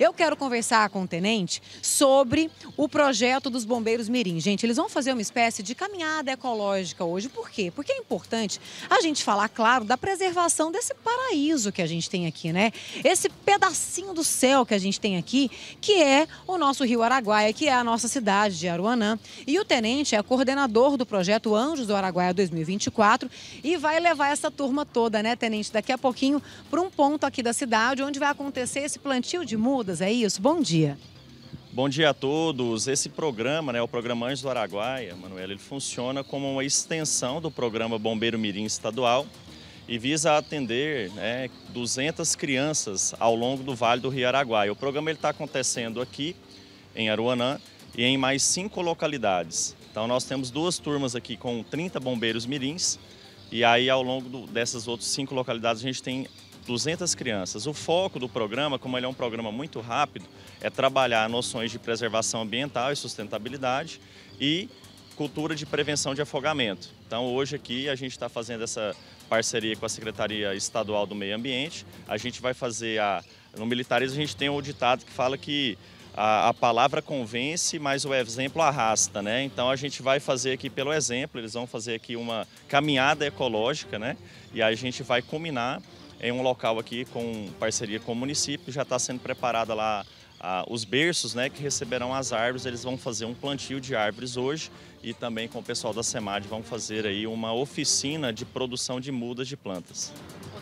Eu quero conversar com o tenente sobre o projeto dos bombeiros mirim. Gente, eles vão fazer uma espécie de caminhada ecológica hoje. Por quê? Porque é importante a gente falar, claro, da preservação desse paraíso que a gente tem aqui, né? Esse pedacinho do céu que a gente tem aqui, que é o nosso Rio Araguaia, que é a nossa cidade de Aruanã. E o tenente é coordenador do projeto Anjos do Araguaia 2024 e vai levar essa turma toda, né, tenente, daqui a pouquinho para um ponto aqui da cidade onde vai acontecer esse plantio de muda é isso? Bom dia. Bom dia a todos. Esse programa, né, o programa Anjos do Araguaia, Manuela, ele funciona como uma extensão do programa Bombeiro Mirim Estadual e visa atender né, 200 crianças ao longo do Vale do Rio Araguaia. O programa está acontecendo aqui em Aruanã e em mais cinco localidades. Então nós temos duas turmas aqui com 30 bombeiros mirins e aí ao longo do, dessas outras cinco localidades a gente tem 200 crianças. O foco do programa, como ele é um programa muito rápido, é trabalhar noções de preservação ambiental e sustentabilidade e cultura de prevenção de afogamento. Então, hoje aqui a gente está fazendo essa parceria com a Secretaria Estadual do Meio Ambiente. A gente vai fazer a. No militarismo, a gente tem um ditado que fala que a, a, palavra convence, mas o exemplo arrasta, né? Então a gente vai fazer aqui pelo exemplo, eles vão fazer aqui uma caminhada ecológica, né? E a gente vai combinar em um local aqui com parceria com o município, já está sendo preparada lá ah, os berços né, que receberão as árvores, eles vão fazer um plantio de árvores hoje e também com o pessoal da SEMAD vão fazer aí uma oficina de produção de mudas de plantas.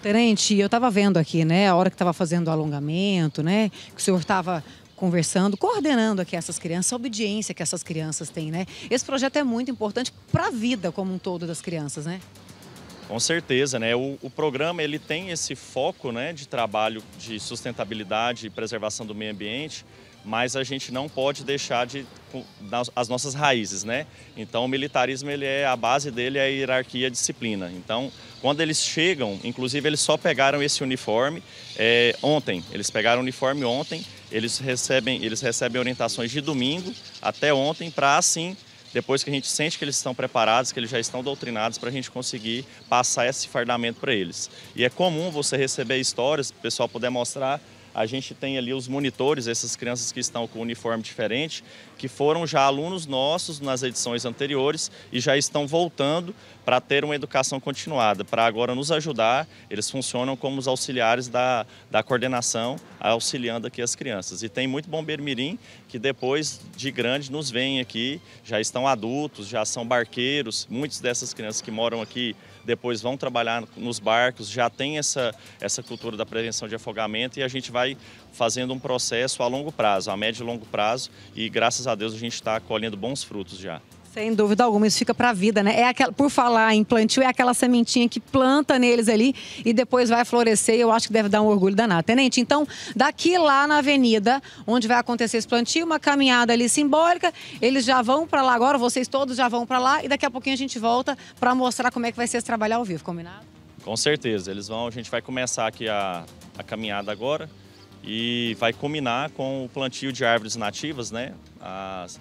Terente, eu estava vendo aqui, né, a hora que estava fazendo o alongamento, né, que o senhor estava conversando, coordenando aqui essas crianças, a obediência que essas crianças têm, né? Esse projeto é muito importante para a vida como um todo das crianças, né? Com certeza, né? O, o, programa ele tem esse foco, né, de trabalho de sustentabilidade e preservação do meio ambiente, mas a gente não pode deixar de as nossas raízes, né? Então o militarismo ele é a base dele é a hierarquia, a disciplina. Então quando eles chegam, inclusive eles só pegaram esse uniforme é, ontem. Eles pegaram o uniforme ontem. Eles recebem eles recebem orientações de domingo até ontem para assim depois que a gente sente que eles estão preparados, que eles já estão doutrinados, para a gente conseguir passar esse fardamento para eles. E é comum você receber histórias, o pessoal poder mostrar a gente tem ali os monitores, essas crianças que estão com uniforme diferente, que foram já alunos nossos nas edições anteriores e já estão voltando para ter uma educação continuada, para agora nos ajudar. Eles funcionam como os auxiliares da, da coordenação, auxiliando aqui as crianças. E tem muito bombeiro mirim que depois de grande nos vem aqui, já estão adultos, já são barqueiros. Muitas dessas crianças que moram aqui depois vão trabalhar nos barcos, já tem essa, essa cultura da prevenção de afogamento e a gente vai fazendo um processo a longo prazo, a médio e longo prazo, e graças a Deus a gente está colhendo bons frutos já. Sem dúvida alguma, isso fica para a vida, né? É aquela, por falar em plantio, é aquela sementinha que planta neles ali e depois vai florescer eu acho que deve dar um orgulho danado. Tenente, então, daqui lá na avenida, onde vai acontecer esse plantio, uma caminhada ali simbólica, eles já vão para lá agora, vocês todos já vão para lá e daqui a pouquinho a gente volta para mostrar como é que vai ser esse trabalho ao vivo, combinado? Com certeza, eles vão, a gente vai começar aqui a, a caminhada agora e vai combinar com o plantio de árvores nativas, né? As,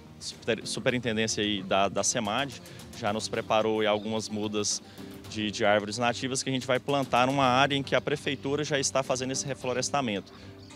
superintendência aí da, da SEMAD já nos preparou algumas mudas de, de, árvores nativas que a gente vai plantar numa área em que a prefeitura já está fazendo esse reflorestamento.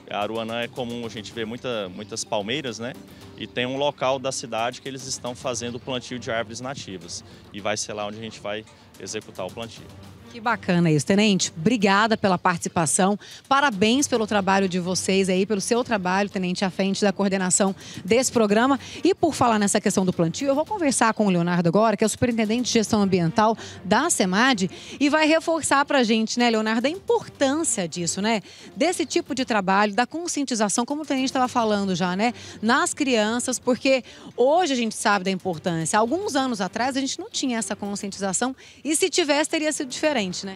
A Aruanã é comum a gente ver muita, muitas palmeiras, né? E tem um local da cidade que eles estão fazendo o plantio de árvores nativas. E vai ser lá onde a gente vai executar o plantio. Que bacana isso, Tenente. Obrigada pela participação. Parabéns pelo trabalho de vocês aí, pelo seu trabalho, Tenente, à frente da coordenação desse programa. E por falar nessa questão do plantio, eu vou conversar com o Leonardo agora, que é o Superintendente de Gestão Ambiental da SEMAD, e vai reforçar para a gente, né, Leonardo, a importância disso, né? Desse tipo de trabalho, da conscientização, como o Tenente estava falando já, né? Nas crianças, porque hoje a gente sabe da importância. Alguns anos atrás a gente não tinha essa conscientização e se tivesse, teria sido diferente frente, né?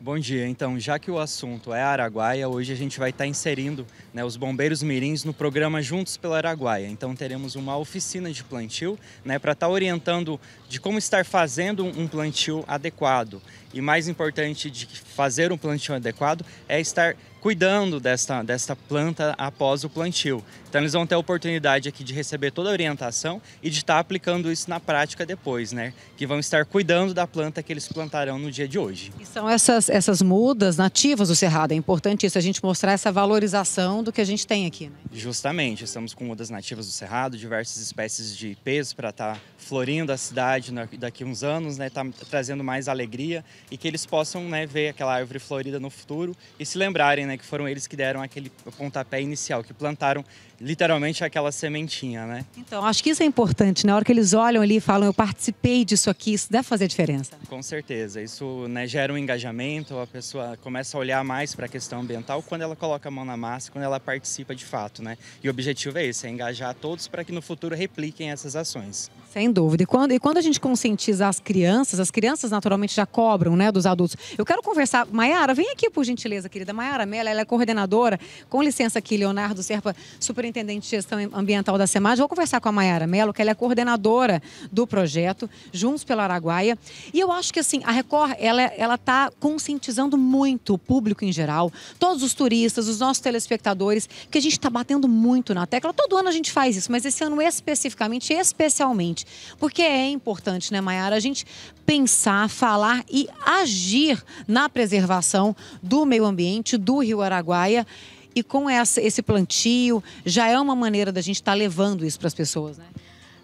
Bom dia. Então, já que o assunto é Araguaia, hoje a gente vai estar tá inserindo né, os bombeiros mirins no programa Juntos pela Araguaia. Então, teremos uma oficina de plantio né, para estar tá orientando de como estar fazendo um plantio adequado. E mais importante de fazer um plantio adequado é estar cuidando desta, desta planta após o plantio. Então eles vão ter a oportunidade aqui de receber toda a orientação e de estar aplicando isso na prática depois, né? Que vão estar cuidando da planta que eles plantarão no dia de hoje. E são essas, essas mudas nativas do Cerrado, é importante isso, a gente mostrar essa valorização do que a gente tem aqui, né? Justamente, estamos com mudas nativas do Cerrado, diversas espécies de peso para estar tá florindo a cidade daqui uns anos, né? Tá trazendo mais alegria e que eles possam né, ver aquela árvore florida no futuro e se lembrarem né, que foram eles que deram aquele pontapé inicial, que plantaram literalmente aquela sementinha, né? Então, acho que isso é importante. Na né? hora que eles olham ali e falam, eu participei disso aqui, isso deve fazer diferença. Né? Com certeza. Isso né, gera um engajamento, a pessoa começa a olhar mais para a questão ambiental quando ela coloca a mão na massa, quando ela participa de fato, né? E o objetivo é esse, é engajar todos para que no futuro repliquem essas ações. Sem dúvida. E quando, e quando a gente conscientiza as crianças, as crianças naturalmente já cobram, né, dos adultos. Eu quero conversar. Maiara, vem aqui, por gentileza, querida. Maiara, Mello, ela é coordenadora. Com licença aqui, Leonardo Serpa, superintendente de gestão ambiental da SEMAD. Vou conversar com a Mayara Mello, que ela é coordenadora do projeto Juntos pela Araguaia. E eu acho que assim, a Record, ela ela tá conscientizando muito o público em geral, todos os turistas, os nossos telespectadores, que a gente está batendo muito na tecla. Todo ano a gente faz isso, mas esse ano especificamente, especialmente, porque é importante, né, Mayara, a gente pensar, falar e agir na preservação do meio ambiente, do Rio Araguaia. E com essa, esse plantio, já é uma maneira da gente estar tá levando isso para as pessoas, né?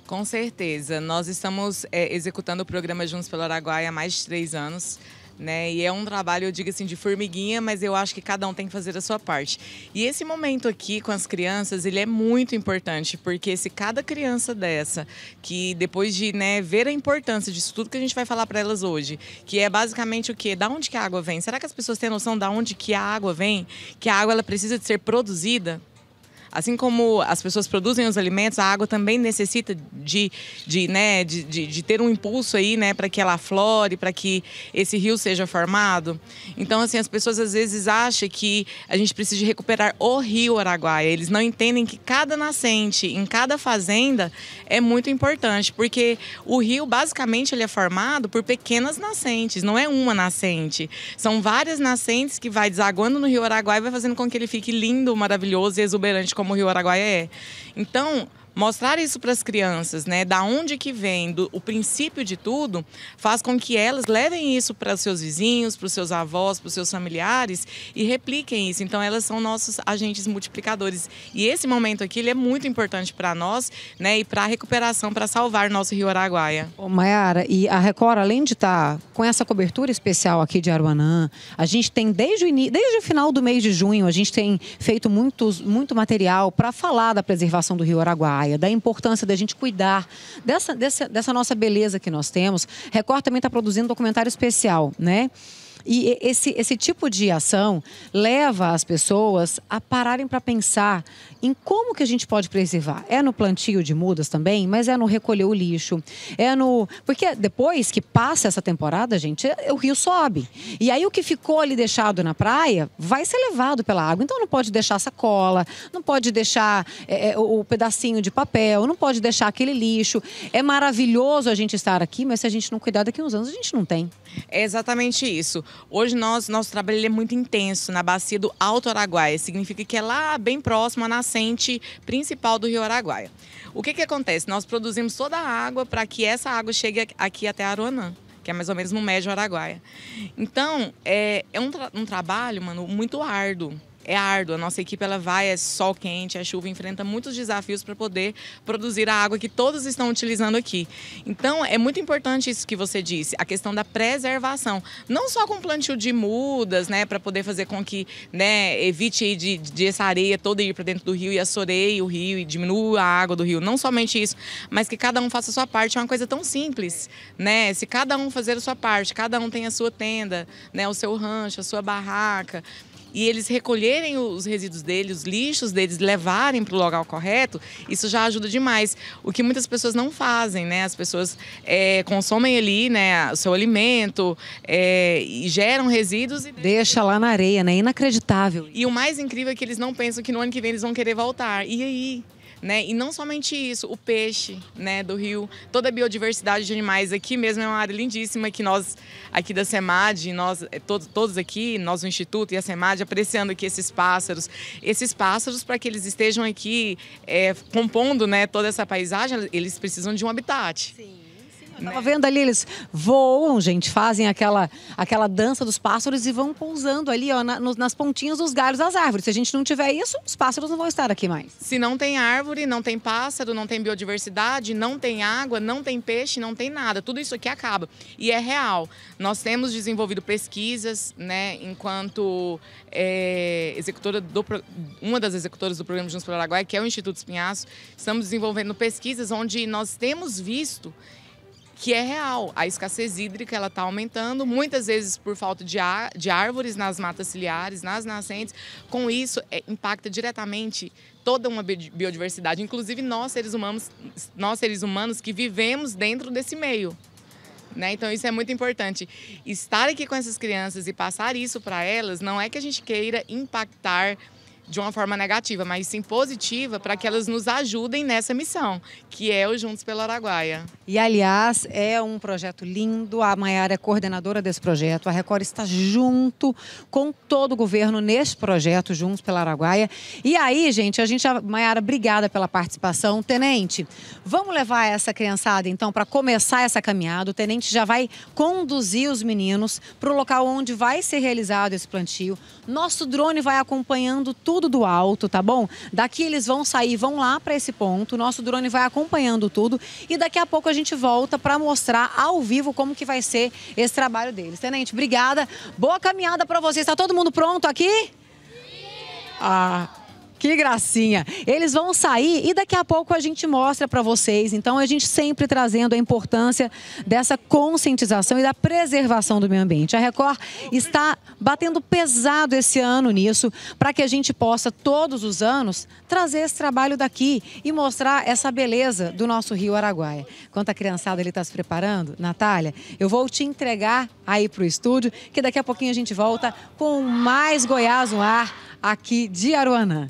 Com certeza. Nós estamos é, executando o programa Juntos pelo Araguaia há mais de três anos. Né? E é um trabalho, eu digo assim, de formiguinha, mas eu acho que cada um tem que fazer a sua parte. E esse momento aqui com as crianças, ele é muito importante, porque se cada criança dessa, que depois de né, ver a importância disso tudo que a gente vai falar para elas hoje, que é basicamente o quê? Da onde que a água vem? Será que as pessoas têm noção da onde que a água vem? Que a água ela precisa de ser produzida? Assim como as pessoas produzem os alimentos, a água também necessita de, de, né, de, de, de ter um impulso aí, né, para que ela aflore, para que esse rio seja formado. Então, assim, as pessoas às vezes acham que a gente precisa de recuperar o rio Araguaia. Eles não entendem que cada nascente, em cada fazenda, é muito importante, porque o rio, basicamente, ele é formado por pequenas nascentes, não é uma nascente. São várias nascentes que vai desaguando no rio Araguaia e vai fazendo com que ele fique lindo, maravilhoso e exuberante como como o Rio Araguaia é. Então, mostrar isso para as crianças, né, da onde que vem, do, o princípio de tudo, faz com que elas levem isso para seus vizinhos, para os seus avós, para os seus familiares e repliquem isso. Então elas são nossos agentes multiplicadores. E esse momento aqui ele é muito importante para nós, né, e para a recuperação, para salvar nosso Rio Araguaia. Ô, Mayara, e a Record além de estar tá com essa cobertura especial aqui de Aruanã, a gente tem desde o in... desde o final do mês de junho, a gente tem feito muitos muito material para falar da preservação do Rio Araguaia praia, da importância da gente cuidar dessa, dessa, dessa nossa beleza que nós temos. Record também está produzindo um documentário especial, né? E esse, esse tipo de ação leva as pessoas a pararem para pensar em como que a gente pode preservar. É no plantio de mudas também, mas é no recolher o lixo. É no. Porque depois que passa essa temporada, gente, o rio sobe. E aí o que ficou ali deixado na praia vai ser levado pela água. Então não pode deixar sacola, não pode deixar é, é o pedacinho de papel, não pode deixar aquele lixo. É maravilhoso a gente estar aqui, mas se a gente não cuidar daqui uns anos, a gente não tem. É exatamente isso. Hoje nós, nosso trabalho é muito intenso na bacia do Alto Araguaia. Significa que é lá bem próximo à nascente principal do Rio Araguaia. O que, que acontece? Nós produzimos toda a água para que essa água chegue aqui até Aruanã que é mais ou menos no Médio Araguaia. Então, é, é um, tra um trabalho, mano, muito árduo é árduo. A nossa equipe ela vai, é sol quente, é chuva, enfrenta muitos desafios para poder produzir a água que todos estão utilizando aqui. Então, é muito importante isso que você disse, a questão da preservação. Não só com plantio de mudas, né, para poder fazer com que né, evite de, de essa areia toda ir para dentro do rio e assoreie o rio e diminua a água do rio. Não somente isso, mas que cada um faça a sua parte. É uma coisa tão simples, né? Se cada um fazer a sua parte, cada um tem a sua tenda, né, o seu rancho, a sua barraca e eles recolherem os resíduos deles, os lixos deles, levarem para o local correto, isso já ajuda demais. O que muitas pessoas não fazem, né? As pessoas é, consomem ali, né, o seu alimento é, e geram resíduos e deixa lá na areia, né? É inacreditável. E o mais incrível é que eles não pensam que no ano que vem eles vão querer voltar. E aí? né? E não somente isso, o peixe, né, do rio, toda a biodiversidade de animais aqui mesmo é uma área lindíssima que nós aqui da SEMAD, nós eh, todos, todos aqui, nós o instituto e a SEMAD apreciando aqui esses pássaros, esses pássaros para que eles estejam aqui é, compondo, né, toda essa paisagem, eles precisam de um habitat. Sim. Estava tava vendo ali, eles voam, gente, fazem aquela, aquela dança dos pássaros e vão pousando ali, ó, na, nas pontinhas dos galhos das árvores. Se a gente não tiver isso, os pássaros não vão estar aqui mais. Se não tem árvore, não tem pássaro, não tem biodiversidade, não tem água, não tem peixe, não tem nada. Tudo isso aqui acaba. E é real. Nós temos desenvolvido pesquisas, né, enquanto é, executora do, uma das executoras do programa Juntos pelo Paraguai, que é o Instituto Espinhaço, estamos desenvolvendo pesquisas onde nós temos visto que é real. A escassez hídrica ela está aumentando, muitas vezes por falta de, ar, de árvores nas matas ciliares, nas nascentes. Com isso, é, impacta diretamente toda uma biodiversidade, inclusive nós seres humanos, nós seres humanos que vivemos dentro desse meio. Né? Então isso é muito importante. Estar aqui com essas crianças e passar isso para elas não é que a gente queira impactar de uma forma negativa, mas sim positiva, para que elas nos ajudem nessa missão, que é o Juntos pela Araguaia. E, aliás, é um projeto lindo. A Maiara é coordenadora desse projeto. A Record está junto com todo o governo neste projeto, Juntos pela Araguaia. E aí, gente, a gente, Maiara, obrigada pela participação. Tenente, vamos levar essa criançada, então, para começar essa caminhada. O tenente já vai conduzir os meninos para o local onde vai ser realizado esse plantio. Nosso drone vai acompanhando tudo tudo do alto, tá bom? Daqui eles vão sair, vão lá para esse ponto. O nosso drone vai acompanhando tudo e daqui a pouco a gente volta para mostrar ao vivo como que vai ser esse trabalho deles. Tenente, obrigada. Boa caminhada para vocês. Está todo mundo pronto aqui? Ah, que gracinha. Eles vão sair e daqui a pouco a gente mostra para vocês. Então, a gente sempre trazendo a importância dessa conscientização e da preservação do meio ambiente. A Record está batendo pesado esse ano nisso, para que a gente possa, todos os anos, trazer esse trabalho daqui e mostrar essa beleza do nosso Rio Araguaia. Enquanto a criançada ele está se preparando, Natália, eu vou te entregar aí para o estúdio, que daqui a pouquinho a gente volta com mais Goiás no ar aqui de Aruanã.